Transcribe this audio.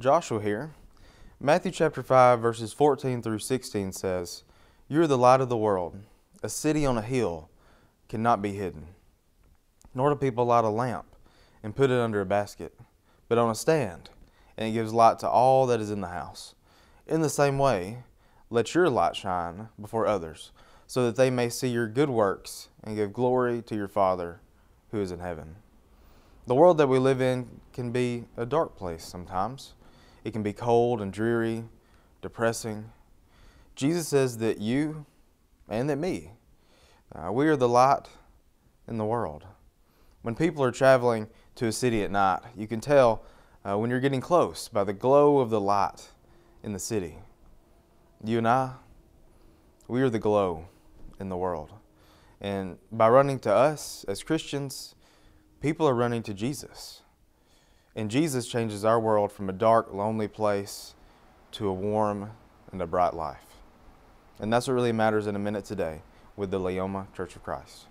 Joshua here. Matthew chapter 5 verses 14 through 16 says, You are the light of the world. A city on a hill cannot be hidden. Nor do people light a lamp and put it under a basket, but on a stand, and it gives light to all that is in the house. In the same way, let your light shine before others, so that they may see your good works and give glory to your Father who is in heaven. The world that we live in can be a dark place sometimes. It can be cold and dreary, depressing. Jesus says that you and that me, uh, we are the light in the world. When people are traveling to a city at night, you can tell uh, when you're getting close by the glow of the light in the city. You and I, we are the glow in the world. And by running to us as Christians, people are running to Jesus. And Jesus changes our world from a dark, lonely place to a warm and a bright life. And that's what really matters in a minute today with the Leoma Church of Christ.